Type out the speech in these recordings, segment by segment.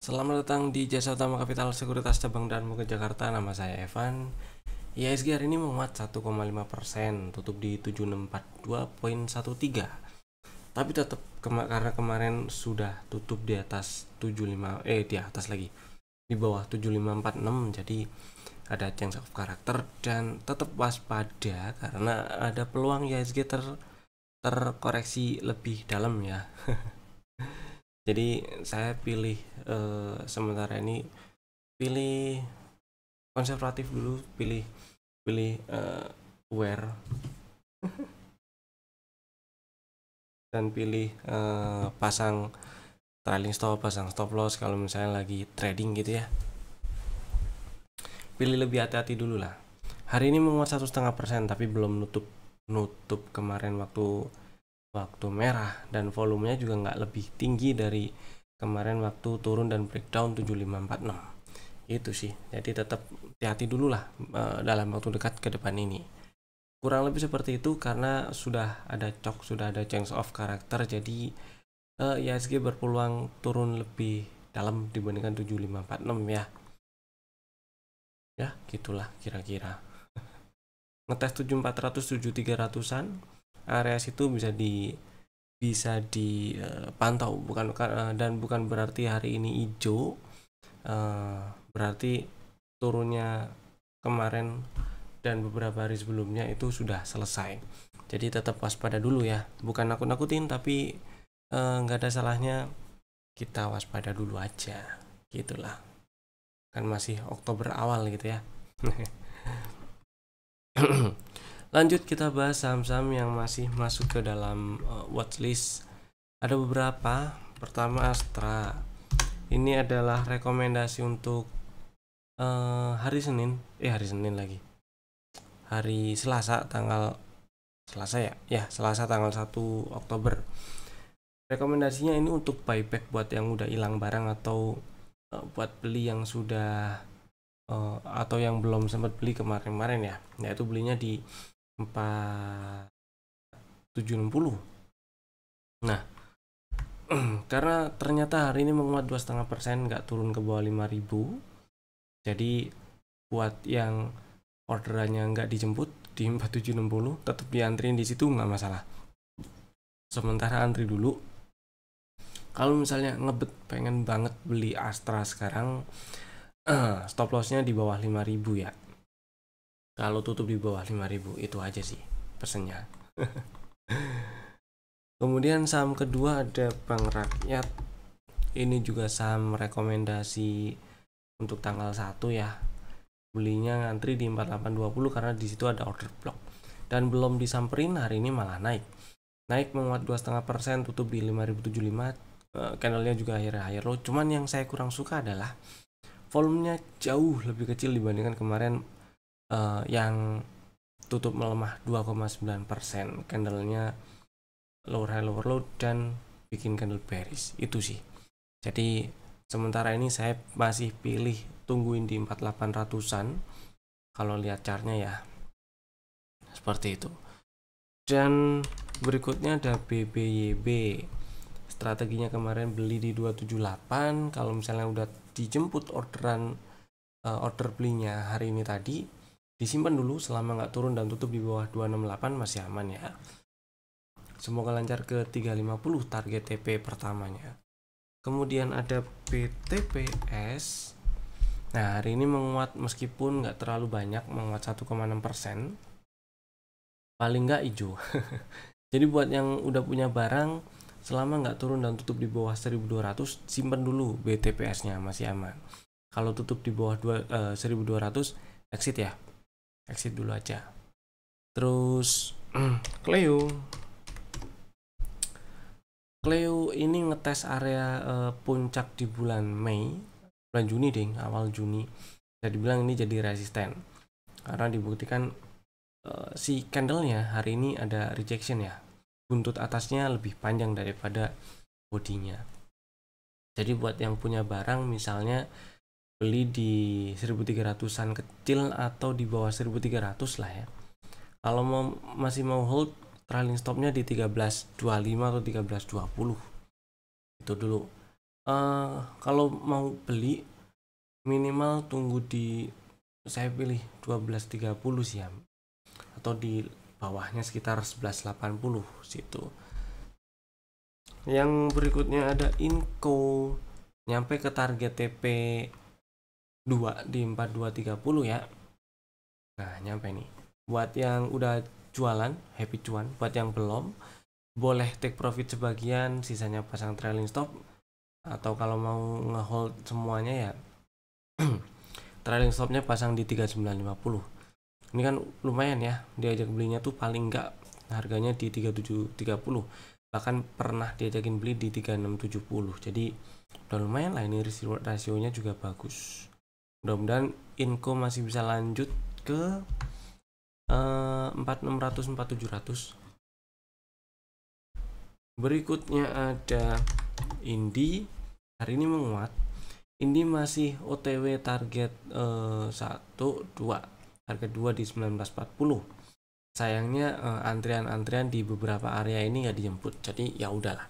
Selamat datang di Jasa Utama Kapital Sekuritas Cabang dan Muka Jakarta. Nama saya Evan. IHSG ya, hari ini menguat 1,5 persen, tutup di 7642.13. Tapi tetap kema karena kemarin sudah tutup di atas 75 eh di atas lagi di bawah 7546 jadi ada change of karakter dan tetap waspada karena ada peluang IHSG ya ter terkoreksi lebih dalam ya. jadi saya pilih uh, sementara ini pilih konservatif dulu pilih pilih uh, aware dan pilih uh, pasang trailing stop pasang stop loss kalau misalnya lagi trading gitu ya pilih lebih hati-hati dulu lah hari ini menguat satu setengah persen tapi belum nutup nutup kemarin waktu waktu merah dan volumenya juga nggak lebih tinggi dari kemarin waktu turun dan breakdown 7546 itu sih jadi tetap hati-hati dulu lah e, dalam waktu dekat ke depan ini kurang lebih seperti itu karena sudah ada cok sudah ada change of karakter jadi e, eh, ISG berpeluang turun lebih dalam dibandingkan 7546 ya ya gitulah kira-kira ngetes 7400 7300an area situ bisa di bisa dipantau eh, bukan eh, dan bukan berarti hari ini hijau eh, berarti turunnya kemarin dan beberapa hari sebelumnya itu sudah selesai jadi tetap waspada dulu ya bukan aku nakutin tapi nggak ada salahnya kita waspada dulu aja gitulah kan masih Oktober awal gitu ya Lanjut kita bahas saham-saham yang masih masuk ke dalam uh, watchlist. Ada beberapa. Pertama Astra. Ini adalah rekomendasi untuk uh, hari Senin. Eh hari Senin lagi. Hari Selasa tanggal Selasa ya? Ya, Selasa tanggal 1 Oktober. Rekomendasinya ini untuk buyback buat yang udah hilang barang atau uh, buat beli yang sudah uh, atau yang belum sempat beli kemarin-kemarin ya. Yaitu belinya di 4760 nah karena ternyata hari ini menguat dua setengah persen nggak turun ke bawah 5000 jadi buat yang orderannya nggak dijemput di 4760 tetap diantriin di situ nggak masalah sementara antri dulu kalau misalnya ngebet pengen banget beli Astra sekarang stop lossnya di bawah 5000 ya kalau tutup di bawah 5000 itu aja sih pesennya kemudian saham kedua ada Bank Rakyat ini juga saham rekomendasi untuk tanggal 1 ya belinya ngantri di 4820 karena di situ ada order block dan belum disamperin hari ini malah naik naik menguat 2,5% tutup di 5075 uh, eh, candlenya juga akhirnya higher low cuman yang saya kurang suka adalah volumenya jauh lebih kecil dibandingkan kemarin uh, yang tutup melemah 2,9 persen candlenya lower high lower low dan bikin candle bearish itu sih jadi sementara ini saya masih pilih tungguin di 4800an kalau lihat chartnya ya seperti itu dan berikutnya ada BBYB strateginya kemarin beli di 278 kalau misalnya udah dijemput orderan uh, order belinya hari ini tadi disimpan dulu selama nggak turun dan tutup di bawah 268 masih aman ya semoga lancar ke 350 target TP pertamanya kemudian ada PTPS nah hari ini menguat meskipun nggak terlalu banyak menguat 1,6 persen paling nggak hijau jadi buat yang udah punya barang selama nggak turun dan tutup di bawah 1200 simpan dulu BTPS nya masih aman kalau tutup di bawah dua, eh, 1200 exit ya exit dulu aja terus hmm, Cleo Cleo ini ngetes area uh, puncak di bulan Mei bulan Juni ding, awal Juni bisa dibilang ini jadi resisten karena dibuktikan uh, si candlenya hari ini ada rejection ya buntut atasnya lebih panjang daripada bodinya jadi buat yang punya barang misalnya beli di 1300-an kecil atau di bawah 1300 lah ya kalau mau masih mau hold trailing stopnya di 1325 atau 1320 itu dulu uh, kalau mau beli minimal tunggu di saya pilih 1230 sih ya atau di bawahnya sekitar 1180 situ yang berikutnya ada Inco nyampe ke target TP 2 di 4230 ya. Nah, nyampe nih. Buat yang udah jualan, happy cuan. Buat yang belum, boleh take profit sebagian, sisanya pasang trailing stop. Atau kalau mau ngehold semuanya ya, trailing stopnya pasang di 3950. Ini kan lumayan ya, diajak belinya tuh paling enggak harganya di 3730 bahkan pernah diajakin beli di 3670 jadi udah lumayan lah ini risk rasionya juga bagus mudah-mudahan Inko masih bisa lanjut ke eh, empat enam ratus berikutnya ada Indi hari ini menguat Indi masih OTW target eh, satu uh, dua target 2 di 1940 sayangnya eh, antrian-antrian di beberapa area ini nggak dijemput jadi ya udahlah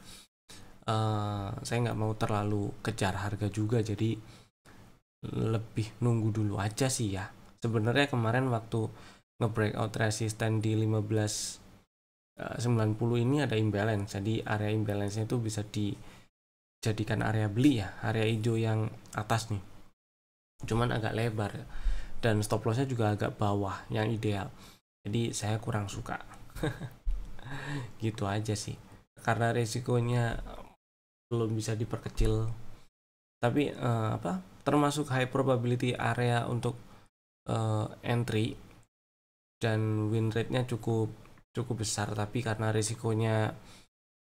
uh, saya nggak mau terlalu kejar harga juga jadi lebih nunggu dulu aja sih ya sebenarnya kemarin waktu nge-breakout resisten di 15 90 eh, ini ada imbalance jadi area imbalance-nya itu bisa dijadikan area beli ya area hijau yang atas nih cuman agak lebar dan stop loss nya juga agak bawah yang ideal jadi saya kurang suka gitu aja sih karena resikonya belum bisa diperkecil tapi eh, apa termasuk high probability area untuk uh, entry dan win rate-nya cukup cukup besar tapi karena risikonya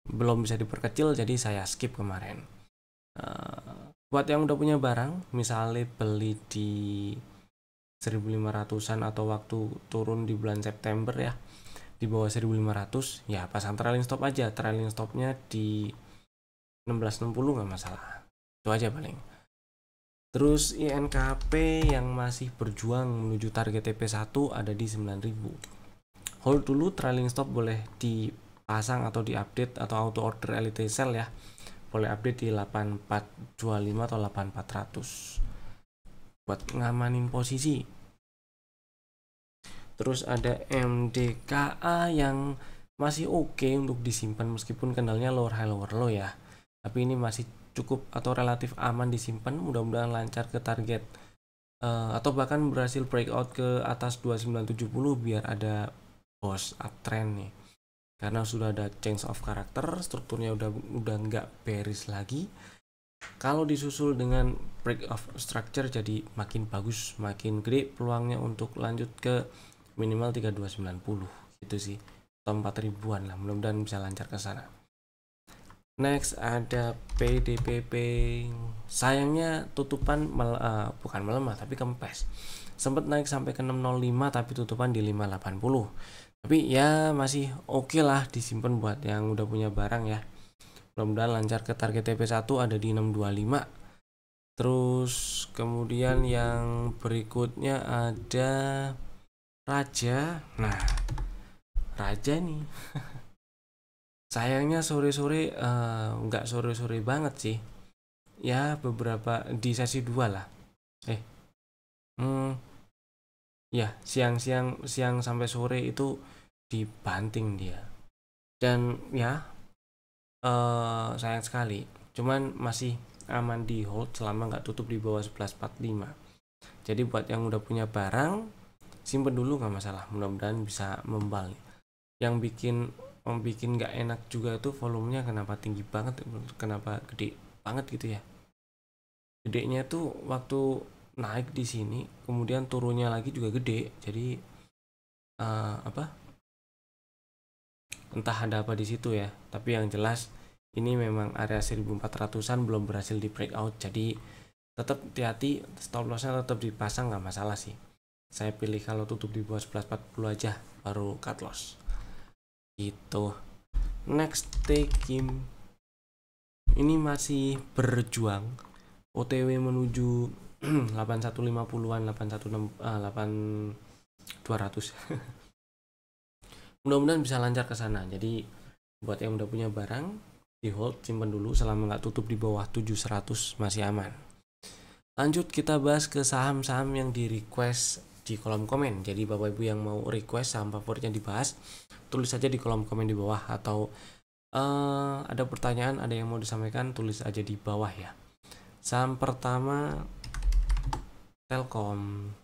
belum bisa diperkecil jadi saya skip kemarin. Uh, buat yang udah punya barang, misalnya beli di 1500-an atau waktu turun di bulan September ya di bawah 1500 ya pasang trailing stop aja trailing stopnya di 1660 nggak masalah itu aja paling Terus INKP yang masih berjuang menuju target TP1 ada di 9000. Hold dulu trailing stop boleh dipasang atau diupdate atau auto order elite sell ya. Boleh update di 8425 atau 8400 buat ngamanin posisi. Terus ada MDKA yang masih oke okay untuk disimpan meskipun kendalnya lower high lower low ya. Tapi ini masih cukup atau relatif aman disimpan mudah-mudahan lancar ke target uh, atau bahkan berhasil breakout ke atas 2970 biar ada boss uptrend nih karena sudah ada change of character, strukturnya udah udah nggak beris lagi kalau disusul dengan break of structure jadi makin bagus makin gede peluangnya untuk lanjut ke minimal 3290 itu sih atau 4000-an lah mudah-mudahan bisa lancar ke sana Next ada PDPP. Sayangnya tutupan mel, uh, bukan melemah tapi kempes. Sempat naik sampai ke 605 tapi tutupan di 580. Tapi ya masih oke okay lah disimpan buat yang udah punya barang ya. Mudah-mudahan lancar ke target TP1 ada di 625. Terus kemudian yang berikutnya ada Raja. Nah, Raja nih. sayangnya sore-sore eh, nggak uh, sore-sore banget sih ya beberapa di sesi dua lah eh hmm, ya siang-siang siang sampai sore itu dibanting dia dan ya uh, sayang sekali cuman masih aman di hold selama nggak tutup di bawah 11.45 jadi buat yang udah punya barang simpen dulu nggak masalah mudah-mudahan bisa membalik yang bikin mau nggak enak juga tuh volumenya kenapa tinggi banget kenapa gede banget gitu ya gedenya tuh waktu naik di sini kemudian turunnya lagi juga gede jadi uh, apa entah ada apa di situ ya tapi yang jelas ini memang area 1400an belum berhasil di breakout jadi tetap hati-hati stop lossnya tetap dipasang nggak masalah sih saya pilih kalau tutup di bawah 1140 aja baru cut loss itu next take him ini masih berjuang OTW menuju 8150-an 8200 200 mudah-mudahan bisa lancar ke sana jadi buat yang udah punya barang di hold simpan dulu selama nggak tutup di bawah 700 masih aman lanjut kita bahas ke saham-saham yang di request di kolom komen jadi bapak ibu yang mau request saham favorit yang dibahas tulis saja di kolom komen di bawah atau uh, ada pertanyaan ada yang mau disampaikan tulis aja di bawah ya saham pertama Telkom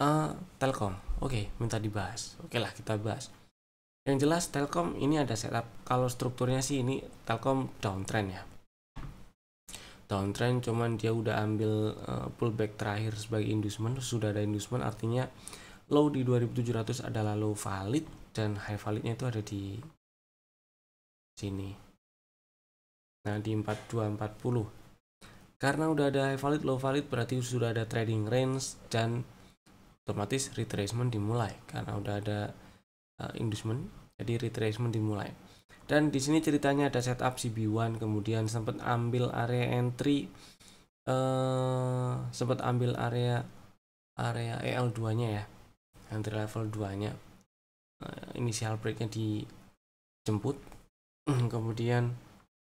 uh, Telkom oke okay, minta dibahas oke okay lah kita bahas yang jelas Telkom ini ada setup kalau strukturnya sih ini Telkom downtrend ya downtrend cuman dia udah ambil uh, pullback terakhir sebagai inducement sudah ada inducement artinya low di 2700 adalah low valid dan high validnya itu ada di sini nah di 4240 karena udah ada high valid low valid berarti sudah ada trading range dan otomatis retracement dimulai karena udah ada uh, inducement jadi retracement dimulai dan di sini ceritanya ada setup CB1 kemudian sempat ambil area entry eh sempat ambil area area EL2 nya ya entry level 2 nya uh, eh, inisial breaknya dijemput kemudian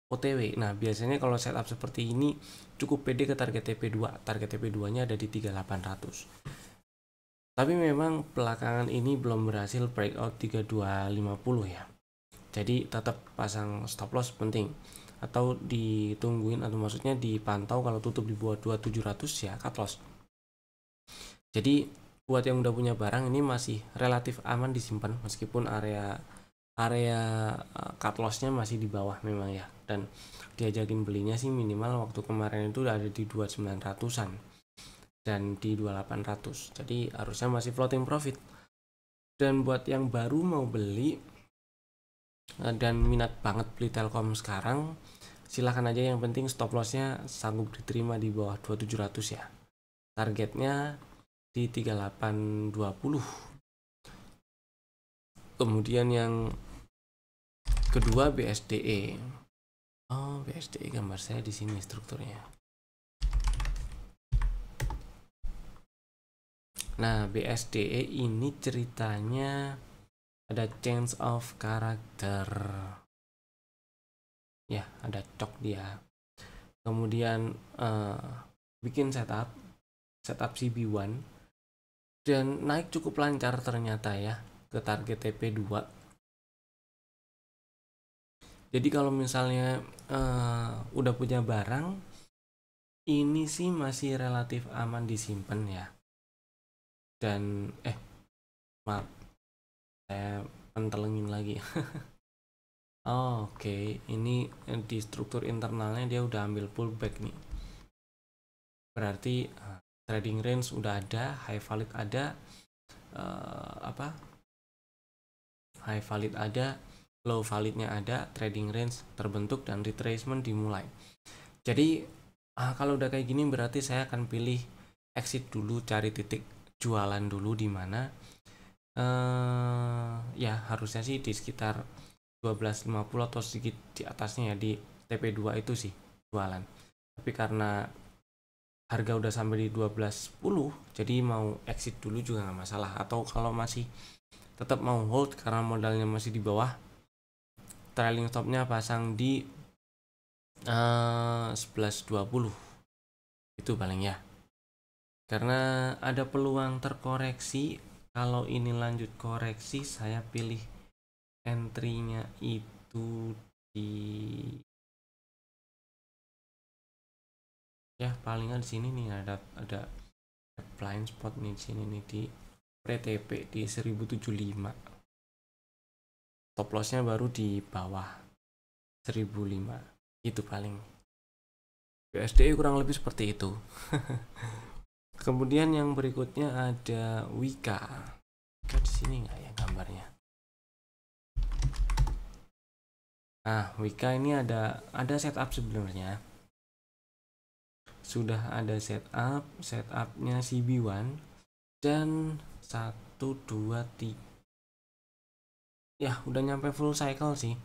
OTW nah biasanya kalau setup seperti ini cukup pede ke target TP2 target TP2 nya ada di 3800 tapi memang belakangan ini belum berhasil breakout 3250 ya jadi tetap pasang stop loss penting atau ditungguin atau maksudnya dipantau kalau tutup di bawah 2700 ya cut loss jadi buat yang udah punya barang ini masih relatif aman disimpan meskipun area area eh, cut lossnya masih di bawah memang ya dan diajakin belinya sih minimal waktu kemarin itu ada di 2900an dan di 2800 jadi harusnya masih floating profit dan buat yang baru mau beli Eh, dan minat banget beli Telkom sekarang silahkan aja yang penting stop lossnya sanggup diterima di bawah 2700 ya targetnya di 3820 kemudian yang kedua BSDE oh BSDE gambar saya di sini strukturnya nah BSDE ini ceritanya ada change of character ya ada cok dia kemudian uh, bikin setup setup CB1 dan naik cukup lancar ternyata ya ke target TP2 jadi kalau misalnya uh, udah punya barang ini sih masih relatif aman disimpan ya dan eh maaf saya pentelengin lagi oh, oke okay. ini eh, di struktur internalnya dia udah ambil pullback nih berarti eh, trading range udah ada high valid ada uh, apa high valid ada low validnya ada trading range terbentuk dan retracement dimulai jadi ah, kalau udah kayak gini berarti saya akan pilih exit dulu cari titik jualan dulu di mana uh, ya harusnya sih di sekitar 12.50 atau sedikit di atasnya ya di TP2 itu sih jualan tapi karena harga udah sampai di 12.10 jadi mau exit dulu juga nggak masalah atau kalau masih tetap mau hold karena modalnya masih di bawah trailing stopnya pasang di eh, uh, 11.20 itu paling ya karena ada peluang terkoreksi kalau ini lanjut koreksi saya pilih entry-nya itu di ya palingan di sini nih ada ada blind spot nih di sini nih di PTP di 1075 top nya baru di bawah 1005 itu paling USD kurang lebih seperti itu kemudian yang berikutnya ada Wika Wika di sini nggak ya gambarnya nah Wika ini ada ada setup sebenarnya sudah ada setup setupnya CB1 dan 1 2 3 ya udah nyampe full cycle sih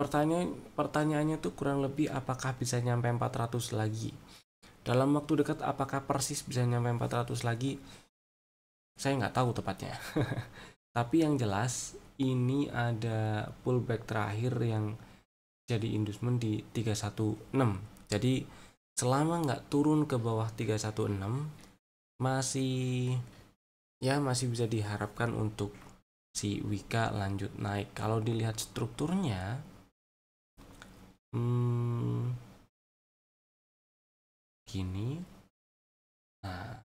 pertanyaan pertanyaannya tuh kurang lebih apakah bisa nyampe 400 lagi dalam waktu dekat apakah persis bisa nyampe 400 lagi saya nggak tahu tepatnya tapi yang jelas ini ada pullback terakhir yang jadi inducement di 316 jadi selama nggak turun ke bawah 316 masih ya masih bisa diharapkan untuk si Wika lanjut naik kalau dilihat strukturnya hmm, gini nah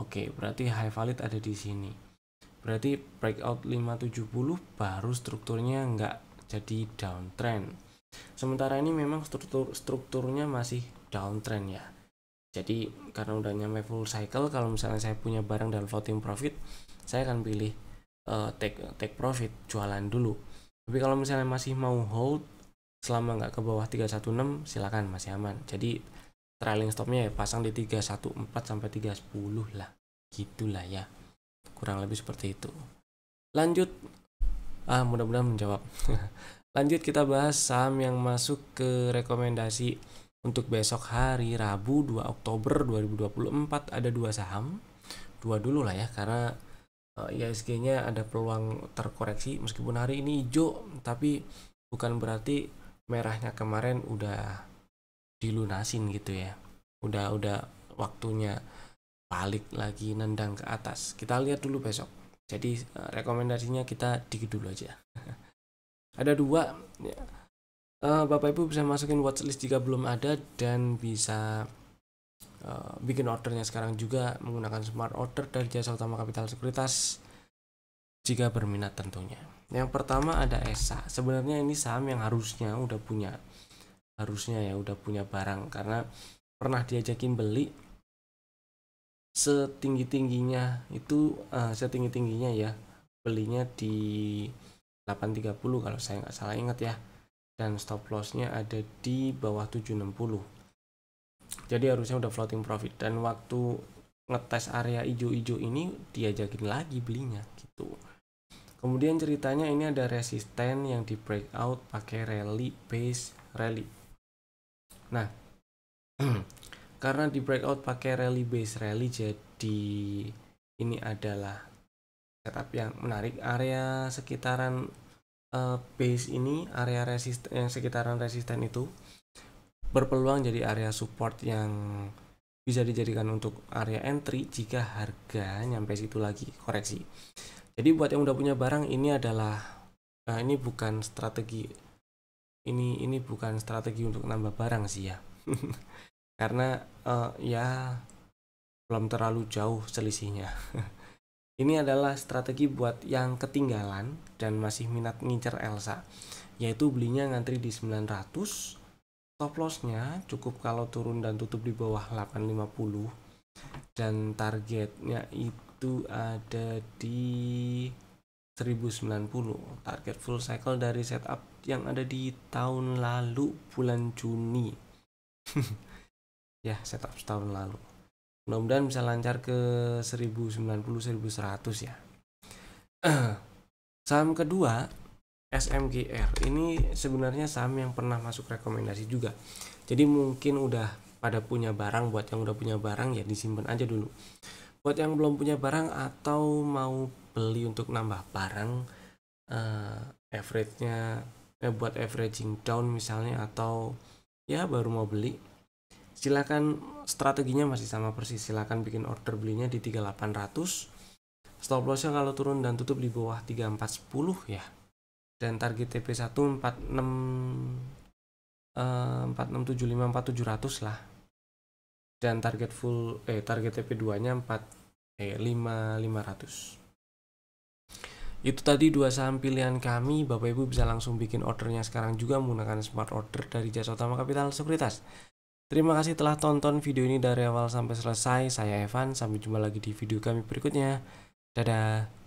oke okay, berarti high valid ada di sini berarti breakout 570 baru strukturnya nggak jadi downtrend sementara ini memang struktur strukturnya masih downtrend ya jadi karena udah nyampe full cycle kalau misalnya saya punya barang dan floating profit saya akan pilih uh, take take profit jualan dulu tapi kalau misalnya masih mau hold selama nggak ke bawah 316 silakan masih aman jadi trailing stopnya ya pasang di 314 sampai 310 lah gitulah ya kurang lebih seperti itu lanjut ah mudah-mudahan menjawab lanjut kita bahas saham yang masuk ke rekomendasi untuk besok hari Rabu 2 Oktober 2024 ada dua saham dua dulu lah ya karena uh, eh, ISG-nya ada peluang terkoreksi meskipun hari ini hijau tapi bukan berarti merahnya kemarin udah dilunasin gitu ya udah udah waktunya balik lagi nendang ke atas kita lihat dulu besok jadi eh, rekomendasinya kita dikit dulu aja ada dua ya. Eh, bapak ibu bisa masukin watchlist jika belum ada dan bisa uh, bikin ordernya sekarang juga menggunakan smart order dari jasa utama kapital sekuritas jika berminat tentunya yang pertama ada ESA. Sebenarnya ini saham yang harusnya udah punya harusnya ya udah punya barang karena pernah diajakin beli setinggi tingginya itu uh, eh, setinggi tingginya ya belinya di 830 kalau saya nggak salah ingat ya dan stop lossnya ada di bawah 760 jadi harusnya udah floating profit dan waktu ngetes area ijo-ijo ini diajakin lagi belinya gitu Kemudian ceritanya ini ada resisten yang di breakout pakai rally base rally. Nah, karena di breakout pakai rally base rally jadi ini adalah setup yang menarik area sekitaran uh, base ini area resisten yang sekitaran resisten itu berpeluang jadi area support yang bisa dijadikan untuk area entry jika harga nyampe situ lagi koreksi jadi buat yang udah punya barang ini adalah nah ini bukan strategi ini ini bukan strategi untuk nambah barang sih ya. Karena uh, ya belum terlalu jauh selisihnya. ini adalah strategi buat yang ketinggalan dan masih minat ngincer Elsa, yaitu belinya ngantri di 900, stop lossnya cukup kalau turun dan tutup di bawah 850 dan targetnya itu itu ada di 1090 target full cycle dari setup yang ada di tahun lalu bulan Juni ya setup tahun lalu mudah-mudahan bisa lancar ke 1090 1100 ya saham kedua SMGR ini sebenarnya saham yang pernah masuk rekomendasi juga jadi mungkin udah pada punya barang buat yang udah punya barang ya disimpan aja dulu buat yang belum punya barang atau mau beli untuk nambah barang uh, average-nya eh, buat averaging down misalnya atau ya baru mau beli silakan strateginya masih sama persis silakan bikin order belinya di 3800 stop lossnya kalau turun dan tutup di bawah 3410 ya dan target TP1 46 4675 4700 lah dan target full eh target TP2-nya 4 eh 5 500. Itu tadi dua saham pilihan kami. Bapak Ibu bisa langsung bikin ordernya sekarang juga menggunakan smart order dari Jasa Utama Kapital Sekuritas. Terima kasih telah tonton video ini dari awal sampai selesai. Saya Evan, sampai jumpa lagi di video kami berikutnya. Dadah.